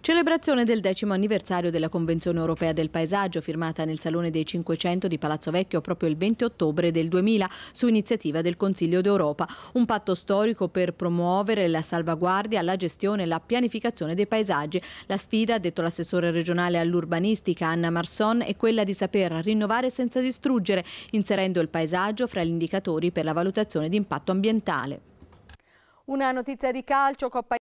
Celebrazione del decimo anniversario della Convenzione europea del paesaggio firmata nel Salone dei 500 di Palazzo Vecchio proprio il 20 ottobre del 2000 su iniziativa del Consiglio d'Europa. Un patto storico per promuovere la salvaguardia, la gestione e la pianificazione dei paesaggi. La sfida, ha detto l'assessore regionale all'urbanistica Anna Marson, è quella di saper rinnovare senza distruggere, inserendo il paesaggio fra gli indicatori per la valutazione di impatto ambientale. Una notizia di calcio, Coppa